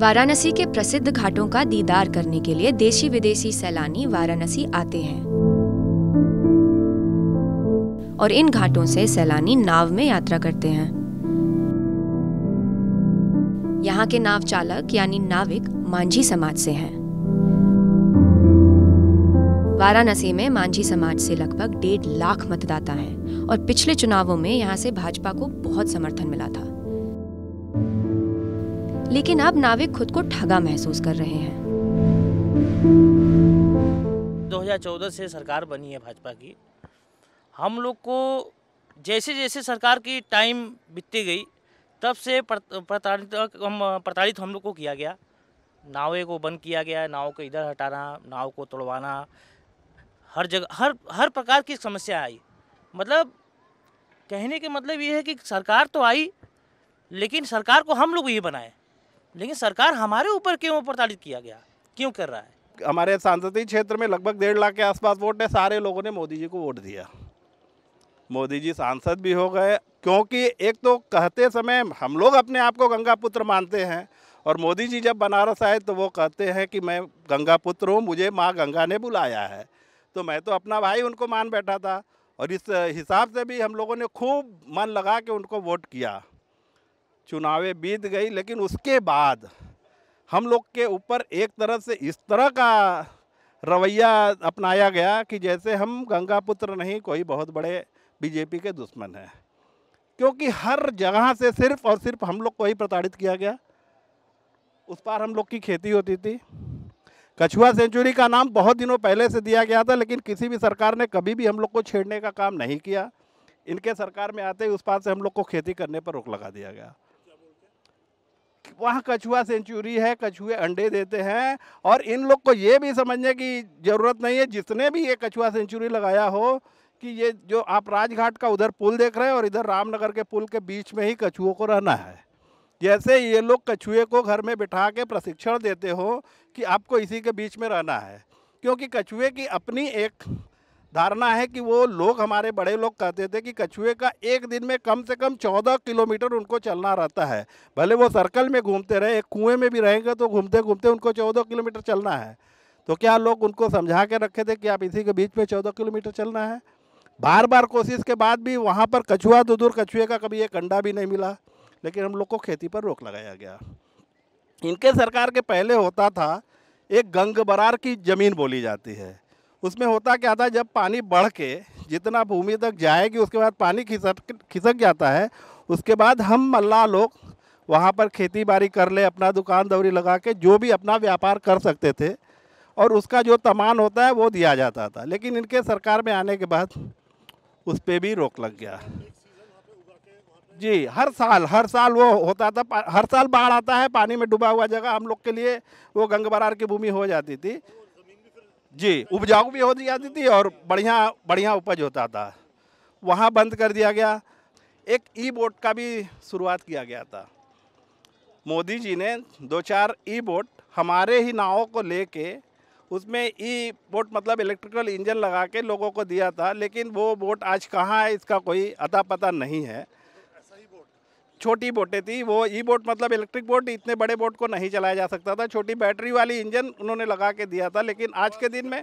वाराणसी के प्रसिद्ध घाटों का दीदार करने के लिए देशी विदेशी सैलानी वाराणसी आते हैं और इन घाटों से सैलानी नाव में यात्रा करते हैं यहाँ के नाव चालक यानी नाविक मांझी समाज से हैं वाराणसी में मांझी समाज से लगभग डेढ़ लाख मतदाता हैं और पिछले चुनावों में यहाँ से भाजपा को बहुत समर्थन मिला था लेकिन अब नाविक खुद को ठगा महसूस कर रहे हैं 2014 से सरकार बनी है भाजपा की हम लोग को जैसे जैसे सरकार की टाइम बीतती गई तब से प्रताड़ित प्रताड़ित हम लोग को किया गया नावे को बंद किया गया नाव को इधर हटाना नाव को तोड़वाना हर जगह हर हर प्रकार की समस्या आई मतलब कहने के मतलब ये है कि सरकार तो आई लेकिन सरकार को हम लोग ये बनाए लेकिन सरकार हमारे ऊपर क्यों प्रताड़ित किया गया क्यों कर रहा है हमारे सांसदीय क्षेत्र में लगभग डेढ़ लाख के आसपास वोट है सारे लोगों ने मोदी जी को वोट दिया मोदी जी सांसद भी हो गए क्योंकि एक तो कहते समय हम लोग अपने आप को गंगा पुत्र मानते हैं और मोदी जी जब बनारस आए तो वो कहते हैं कि मैं गंगा पुत्र हूँ मुझे माँ गंगा ने बुलाया है तो मैं तो अपना भाई उनको मान बैठा था और इस हिसाब से भी हम लोगों ने खूब मन लगा के उनको वोट किया चुनावें बीत गई लेकिन उसके बाद हम लोग के ऊपर एक तरह से इस तरह का रवैया अपनाया गया कि जैसे हम गंगा पुत्र नहीं कोई बहुत बड़े बीजेपी के दुश्मन हैं क्योंकि हर जगह से सिर्फ और सिर्फ हम लोग को ही प्रताड़ित किया गया उस पार हम लोग की खेती होती थी कछुआ सेंचुरी का नाम बहुत दिनों पहले से दिया गया था लेकिन किसी भी सरकार ने कभी भी हम लोग को छेड़ने का काम नहीं किया इनके सरकार में आते ही उस पार से हम लोग को खेती करने पर रोक लगा दिया गया वहाँ कछुआ सेंचुरी है कछुए अंडे देते हैं और इन लोग को ये भी समझने की ज़रूरत नहीं है जितने भी ये कछुआ सेंचुरी लगाया हो कि ये जो आप राजघाट का उधर पुल देख रहे हैं और इधर रामनगर के पुल के बीच में ही कछुओं को रहना है जैसे ये लोग कछुए को घर में बिठा के प्रशिक्षण देते हो कि आपको इसी के बीच में रहना है क्योंकि कछुए की अपनी एक धारणा है कि वो लोग हमारे बड़े लोग कहते थे कि कछुए का एक दिन में कम से कम चौदह किलोमीटर उनको चलना रहता है भले वो सर्कल में घूमते रहे एक कुएं में भी रहेंगे तो घूमते घूमते उनको चौदह किलोमीटर चलना है तो क्या लोग उनको समझा के रखे थे कि आप इसी के बीच में चौदह किलोमीटर चलना है बार बार कोशिश के बाद भी वहाँ पर कछुआ तो दूर कछुए का कभी एक अंडा भी नहीं मिला लेकिन हम लोग को खेती पर रोक लगाया गया इनके सरकार के पहले होता था एक गंग की ज़मीन बोली जाती है उसमें होता क्या था जब पानी बढ़ के जितना भूमि तक जाएगी उसके बाद पानी खिसक खिसक जाता है उसके बाद हम मल्ला लोग वहाँ पर खेती बाड़ी कर ले अपना दुकान दौरी लगा के जो भी अपना व्यापार कर सकते थे और उसका जो तमान होता है वो दिया जाता था लेकिन इनके सरकार में आने के बाद उस पर भी रोक लग गया जी हर साल हर साल वो होता था हर साल बाढ़ आता है पानी में डूबा हुआ जगह हम लोग के लिए वो गंगबरार की भूमि हो जाती थी जी उपजाऊ भी हो जाती थी और बढ़िया बढ़िया उपज होता था वहाँ बंद कर दिया गया एक ई बोट का भी शुरुआत किया गया था मोदी जी ने दो चार ई बोट हमारे ही नावों को लेके उसमें ई बोट मतलब इलेक्ट्रिकल इंजन लगा के लोगों को दिया था लेकिन वो बोट आज कहाँ है इसका कोई अता पता नहीं है छोटी बोटें थी वो ई बोट मतलब इलेक्ट्रिक बोट इतने बड़े बोट को नहीं चलाया जा सकता था छोटी बैटरी वाली इंजन उन्होंने लगा के दिया था लेकिन आज के दिन में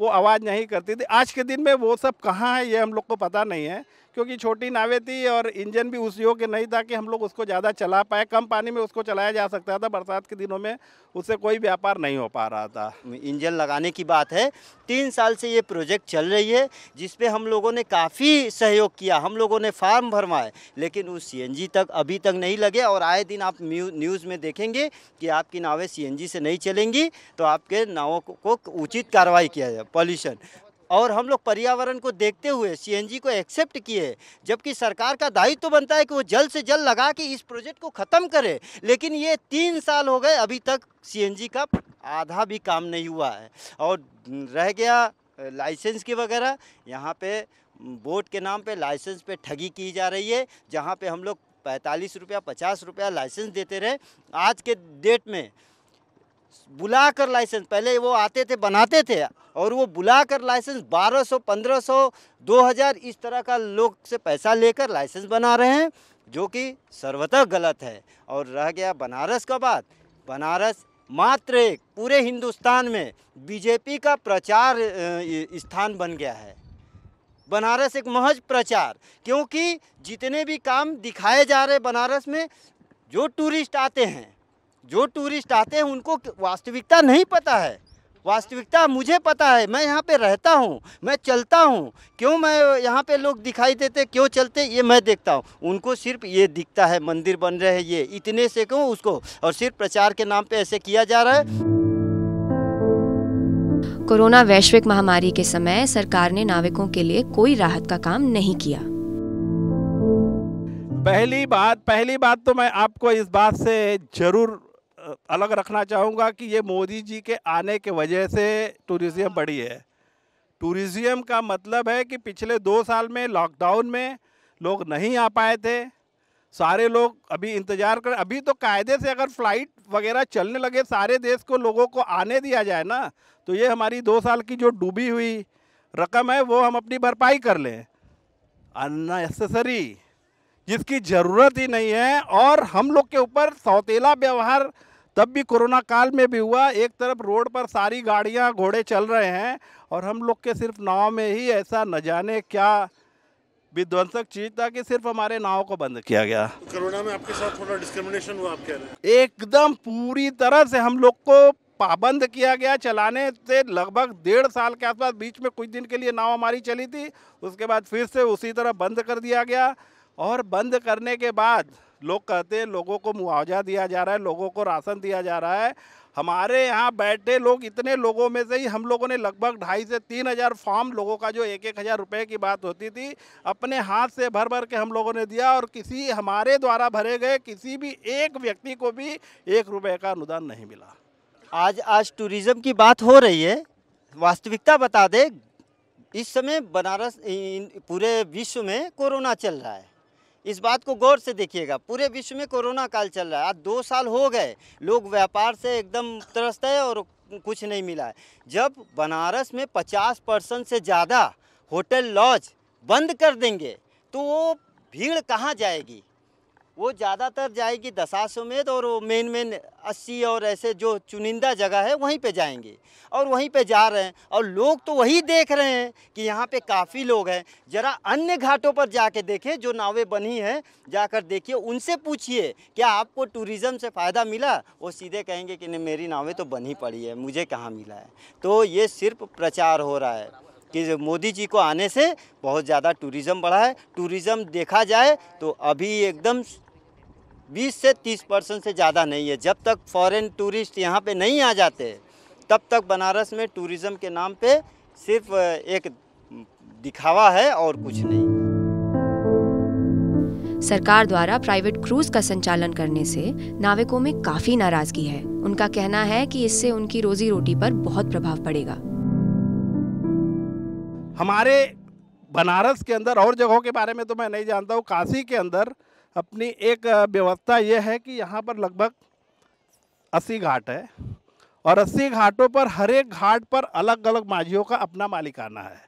वो आवाज़ नहीं करती थी आज के दिन में वो सब कहाँ है ये हम लोग को पता नहीं है क्योंकि छोटी नावें थी और इंजन भी उस योग नहीं था कि हम लोग उसको ज़्यादा चला पाए कम पानी में उसको चलाया जा सकता था बरसात के दिनों में उससे कोई व्यापार नहीं हो पा रहा था इंजन लगाने की बात है तीन साल से ये प्रोजेक्ट चल रही है जिसपे हम लोगों ने काफ़ी सहयोग किया हम लोगों ने फार्म भरवाए लेकिन उस सी तक अभी तक नहीं लगे और आए दिन आप न्यूज़ में देखेंगे कि आपकी नावें सी से नहीं चलेंगी तो आपके नावों को उचित कार्रवाई किया जाए पॉल्यूशन और हम लोग पर्यावरण को देखते हुए सीएनजी को एक्सेप्ट किए जबकि सरकार का दायित्व तो बनता है कि वो जल्द से जल्द लगा के इस प्रोजेक्ट को ख़त्म करे लेकिन ये तीन साल हो गए अभी तक सीएनजी का आधा भी काम नहीं हुआ है और रह गया लाइसेंस की वगैरह यहाँ पे बोट के नाम पे लाइसेंस पे ठगी की जा रही है जहाँ पे हम लोग पैंतालीस रुपया पचास रुपया लाइसेंस देते रहे आज के डेट में बुला कर लाइसेंस पहले वो आते थे बनाते थे और वो बुला कर लाइसेंस 1200, 1500, 2000 इस तरह का लोग से पैसा लेकर लाइसेंस बना रहे हैं जो कि सर्वतः गलत है और रह गया बनारस का बात बनारस मात्र एक पूरे हिंदुस्तान में बीजेपी का प्रचार स्थान बन गया है बनारस एक महज प्रचार क्योंकि जितने भी काम दिखाए जा रहे बनारस में जो टूरिस्ट आते हैं जो टूरिस्ट आते हैं उनको वास्तविकता नहीं पता है वास्तविकता मुझे पता है मैं यहाँ पे रहता हूँ मैं चलता हूँ क्यों मैं यहाँ पे लोग दिखाई देते क्यों चलते ये मैं देखता हूँ उनको सिर्फ ये दिखता है मंदिर बन रहे हैं ये इतने से क्यों उसको और सिर्फ प्रचार के नाम पे ऐसे किया जा रहा है कोरोना वैश्विक महामारी के समय सरकार ने नाविकों के लिए कोई राहत का काम नहीं किया पहली बात पहली बात तो मैं आपको इस बात से जरूर अलग रखना चाहूँगा कि ये मोदी जी के आने के वजह से टूरिज़म हाँ। बढ़ी है टूरिज़म का मतलब है कि पिछले दो साल में लॉकडाउन में लोग नहीं आ पाए थे सारे लोग अभी इंतज़ार कर अभी तो कायदे से अगर फ्लाइट वगैरह चलने लगे सारे देश को लोगों को आने दिया जाए ना तो ये हमारी दो साल की जो डूबी हुई रकम है वो हम अपनी भरपाई कर लें अननेसेसरी जिसकी ज़रूरत ही नहीं है और हम लोग के ऊपर सौतेला व्यवहार तब भी कोरोना काल में भी हुआ एक तरफ रोड पर सारी गाड़ियाँ घोड़े चल रहे हैं और हम लोग के सिर्फ नाव में ही ऐसा न जाने क्या विध्वंसक चीज था कि सिर्फ हमारे नाव को बंद किया गया कोरोना में आपके साथ थोड़ा डिस्क्रिमिनेशन हुआ आप कह रहे हैं एकदम पूरी तरह से हम लोग को पाबंद किया गया चलाने से लगभग डेढ़ साल के आसपास बीच में कुछ दिन के लिए नाव हमारी चली थी उसके बाद फिर से उसी तरह बंद कर दिया गया और बंद करने के बाद लोग कहते हैं लोगों को मुआवजा दिया जा रहा है लोगों को राशन दिया जा रहा है हमारे यहाँ बैठे लोग इतने लोगों में से ही हम लोगों ने लगभग ढाई से तीन हज़ार फॉर्म लोगों का जो एक एक हज़ार रुपये की बात होती थी अपने हाथ से भर भर के हम लोगों ने दिया और किसी हमारे द्वारा भरे गए किसी भी एक व्यक्ति को भी एक रुपये का अनुदान नहीं मिला आज आज टूरिज़्म की बात हो रही है वास्तविकता बता दे इस समय बनारस पूरे विश्व में कोरोना चल रहा है इस बात को गौर से देखिएगा पूरे विश्व में कोरोना काल चल रहा है आज दो साल हो गए लोग व्यापार से एकदम त्रस्त है और कुछ नहीं मिला है जब बनारस में पचास परसेंट से ज़्यादा होटल लॉज बंद कर देंगे तो वो भीड़ कहाँ जाएगी वो ज़्यादातर जाएगी दशाश्वमेध तो और वो मेन मेन अस्सी और ऐसे जो चुनिंदा जगह है वहीं पे जाएंगे और वहीं पे जा रहे हैं और लोग तो वही देख रहे हैं कि यहाँ पे काफ़ी लोग हैं ज़रा अन्य घाटों पर जाके देखें जो नावें बनी हैं जाकर देखिए उनसे पूछिए क्या आपको टूरिज़्म से फ़ायदा मिला वो सीधे कहेंगे कि नहीं मेरी नावें तो बनी पड़ी है मुझे कहाँ मिला है तो ये सिर्फ प्रचार हो रहा है कि मोदी जी को आने से बहुत ज़्यादा टूरिज़्म बढ़ा है टूरिज़्म देखा जाए तो अभी एकदम 20 से 30 परसेंट से ज़्यादा नहीं है जब तक फॉरेन टूरिस्ट यहाँ पे नहीं आ जाते तब तक बनारस में टूरिज़्म के नाम पे सिर्फ एक दिखावा है और कुछ नहीं सरकार द्वारा प्राइवेट क्रूज का संचालन करने से नाविकों में काफी नाराजगी है उनका कहना है कि इससे उनकी रोजी रोटी पर बहुत प्रभाव पड़ेगा हमारे बनारस के अंदर और जगहों के बारे में तो मैं नहीं जानता हूँ काशी के अंदर अपनी एक व्यवस्था ये है कि यहाँ पर लगभग अस्सी घाट है और अस्सी घाटों पर हर एक घाट पर अलग अलग माझियों का अपना मालिकाना है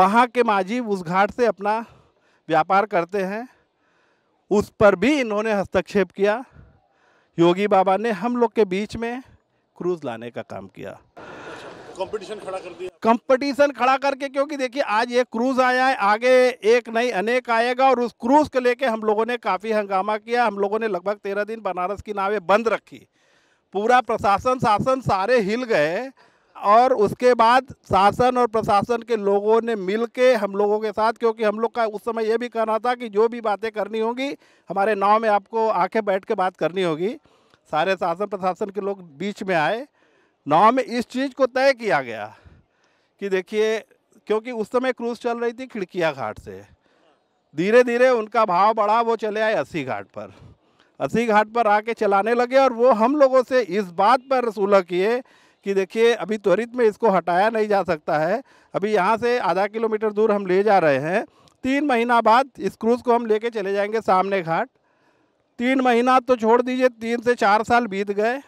वहाँ के माझी उस घाट से अपना व्यापार करते हैं उस पर भी इन्होंने हस्तक्षेप किया योगी बाबा ने हम लोग के बीच में क्रूज़ लाने का काम किया कंपटीशन खड़ा कर दिया कंपटीशन खड़ा करके क्योंकि देखिए आज एक क्रूज आया है आगे एक नहीं अनेक आएगा और उस क्रूज को लेके हम लोगों ने काफ़ी हंगामा किया हम लोगों ने लगभग तेरह दिन बनारस की नावें बंद रखी पूरा प्रशासन शासन सारे हिल गए और उसके बाद शासन और प्रशासन के लोगों ने मिल के हम लोगों के साथ क्योंकि हम लोग का उस समय ये भी कहना था कि जो भी बातें करनी होगी हमारे नाव में आपको आंखें बैठ के बात करनी होगी सारे शासन प्रशासन के लोग बीच में आए नाव में इस चीज़ को तय किया गया कि देखिए क्योंकि उस समय क्रूज चल रही थी खिड़किया घाट से धीरे धीरे उनका भाव बढ़ा वो चले आए अस्सी घाट पर अस्सी घाट पर आके चलाने लगे और वो हम लोगों से इस बात पर सुलह किए कि देखिए अभी त्वरित में इसको हटाया नहीं जा सकता है अभी यहाँ से आधा किलोमीटर दूर हम ले जा रहे हैं तीन महीना बाद इस क्रूज़ को हम लेके चले जाएंगे सामने घाट तीन महीना तो छोड़ दीजिए तीन से चार साल बीत गए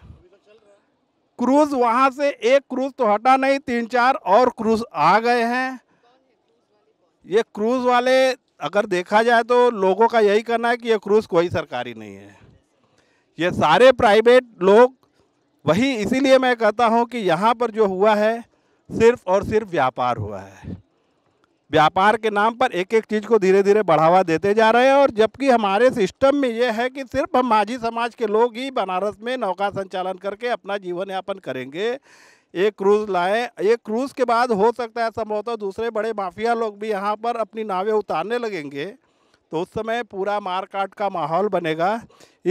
क्रूज वहाँ से एक क्रूज तो हटा नहीं तीन चार और क्रूज आ गए हैं ये क्रूज वाले अगर देखा जाए तो लोगों का यही कहना है कि ये क्रूज कोई सरकारी नहीं है ये सारे प्राइवेट लोग वही इसीलिए मैं कहता हूँ कि यहाँ पर जो हुआ है सिर्फ और सिर्फ व्यापार हुआ है व्यापार के नाम पर एक एक चीज़ को धीरे धीरे बढ़ावा देते जा रहे हैं और जबकि हमारे सिस्टम में ये है कि सिर्फ हम माझी समाज के लोग ही बनारस में नौका संचालन करके अपना जीवन यापन करेंगे एक क्रूज़ लाएँ एक क्रूज़ के बाद हो सकता है संभवतः दूसरे बड़े माफिया लोग भी यहाँ पर अपनी नावें उतारने लगेंगे तो उस समय पूरा मारकाट का माहौल बनेगा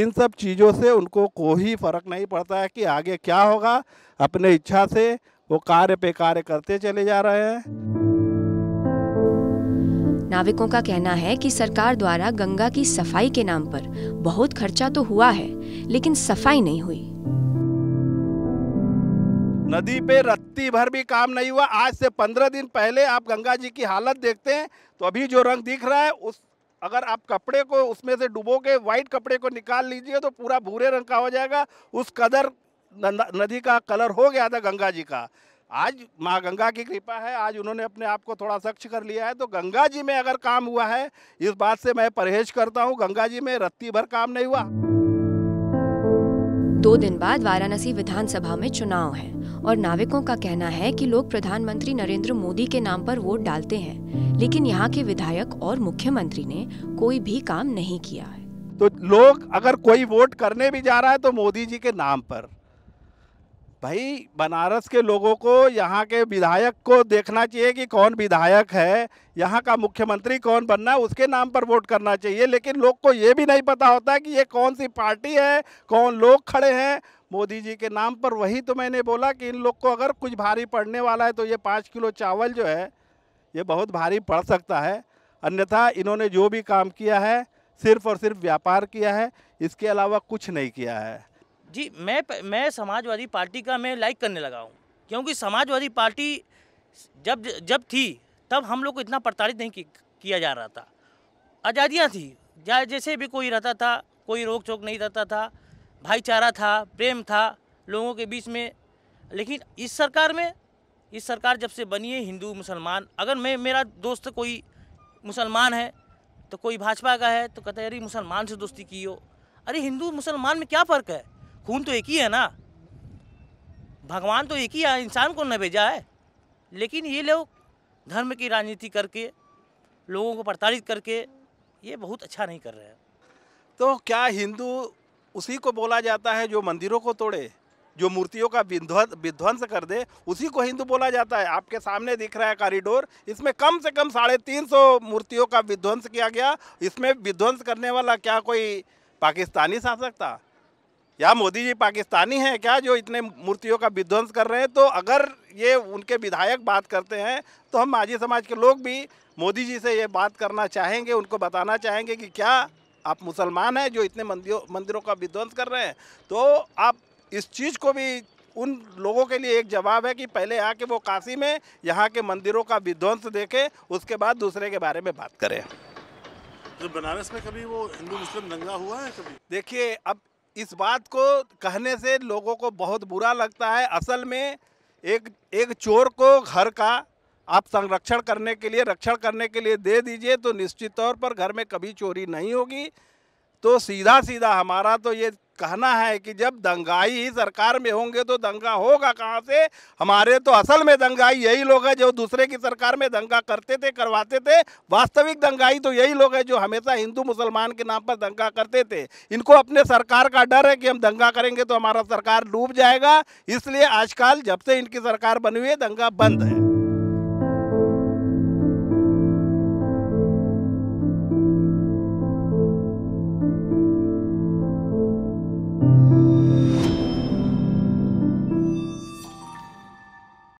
इन सब चीज़ों से उनको कोई फ़र्क नहीं पड़ता है कि आगे क्या होगा अपने इच्छा से वो कार्य पे कार्य करते चले जा रहे हैं नाविकों का कहना है कि सरकार द्वारा गंगा की सफाई के नाम पर बहुत खर्चा तो हुआ है लेकिन सफाई नहीं हुई नदी पे रत्ती भर भी काम नहीं हुआ आज से पंद्रह दिन पहले आप गंगा जी की हालत देखते हैं तो अभी जो रंग दिख रहा है उस अगर आप कपड़े को उसमें से डुबो के व्हाइट कपड़े को निकाल लीजिए तो पूरा भूरे रंग का हो जाएगा उस कदर नदी का कलर हो गया था गंगा जी का आज माँ गंगा की कृपा है आज उन्होंने अपने आप को थोड़ा सक्ष कर लिया है तो गंगा जी में अगर काम हुआ है इस बात से मैं परहेज करता हूँ गंगा जी में रत्ती भर काम नहीं हुआ दो दिन बाद वाराणसी विधानसभा में चुनाव है और नाविकों का कहना है कि लोग प्रधानमंत्री नरेंद्र मोदी के नाम पर वोट डालते हैं लेकिन यहाँ के विधायक और मुख्यमंत्री ने कोई भी काम नहीं किया है तो लोग अगर कोई वोट करने भी जा रहा है तो मोदी जी के नाम पर भाई बनारस के लोगों को यहाँ के विधायक को देखना चाहिए कि कौन विधायक है यहाँ का मुख्यमंत्री कौन बनना है उसके नाम पर वोट करना चाहिए लेकिन लोग को ये भी नहीं पता होता कि ये कौन सी पार्टी है कौन लोग खड़े हैं मोदी जी के नाम पर वही तो मैंने बोला कि इन लोग को अगर कुछ भारी पड़ने वाला है तो ये पाँच किलो चावल जो है ये बहुत भारी पड़ सकता है अन्यथा इन्होंने जो भी काम किया है सिर्फ और सिर्फ व्यापार किया है इसके अलावा कुछ नहीं किया है जी मैं मैं समाजवादी पार्टी का मैं लाइक करने लगा हूँ क्योंकि समाजवादी पार्टी जब जब थी तब हम लोग को इतना प्रताड़ित नहीं कि, किया जा रहा था आज़ादियाँ थी जैसे भी कोई रहता था कोई रोक चोक नहीं रहता था भाईचारा था प्रेम था लोगों के बीच में लेकिन इस सरकार में इस सरकार जब से बनी है हिंदू मुसलमान अगर मैं मेरा दोस्त कोई मुसलमान है तो कोई भाजपा का है तो कहते हैं अरे मुसलमान से दोस्ती की हो अरे हिंदू मुसलमान में क्या फ़र्क है खून तो एक ही है ना भगवान तो एक ही है इंसान को न भेजा है लेकिन ये लोग धर्म की राजनीति करके लोगों को प्रताड़ित करके ये बहुत अच्छा नहीं कर रहे हैं तो क्या हिंदू उसी को बोला जाता है जो मंदिरों को तोड़े जो मूर्तियों का विध्वंस कर दे उसी को हिंदू बोला जाता है आपके सामने दिख रहा है कॉरिडोर इसमें कम से कम साढ़े तीन सौ मूर्तियों का विध्वंस किया गया इसमें विध्वंस करने वाला क्या कोई पाकिस्तानी शासक था या मोदी जी पाकिस्तानी हैं क्या जो इतने मूर्तियों का विध्वंस कर रहे हैं तो अगर ये उनके विधायक बात करते हैं तो हम माझी समाज के लोग भी मोदी जी से ये बात करना चाहेंगे उनको बताना चाहेंगे कि क्या आप मुसलमान हैं जो इतने मंदिरों मंदिरों का विध्वंस कर रहे हैं तो आप इस चीज़ को भी उन लोगों के लिए एक जवाब है कि पहले आके वो काशी में यहाँ के मंदिरों का विध्वंस देखें उसके बाद दूसरे के बारे में बात करें तो बनारस में कभी वो हिंदू मुस्लिम दंगा हुआ है कभी देखिए अब इस बात को कहने से लोगों को बहुत बुरा लगता है असल में एक एक चोर को घर का आप संरक्षण करने के लिए रक्षण करने के लिए दे दीजिए तो निश्चित तौर पर घर में कभी चोरी नहीं होगी तो सीधा सीधा हमारा तो ये कहना है कि जब दंगाई ही सरकार में होंगे तो दंगा होगा कहाँ से हमारे तो असल में दंगाई यही लोग हैं जो दूसरे की सरकार में दंगा करते थे करवाते थे वास्तविक दंगाई तो यही लोग हैं जो हमेशा हिंदू मुसलमान के नाम पर दंगा करते थे इनको अपने सरकार का डर है कि हम दंगा करेंगे तो हमारा सरकार डूब जाएगा इसलिए आजकल जब से इनकी सरकार बनी हुई है दंगा बंद है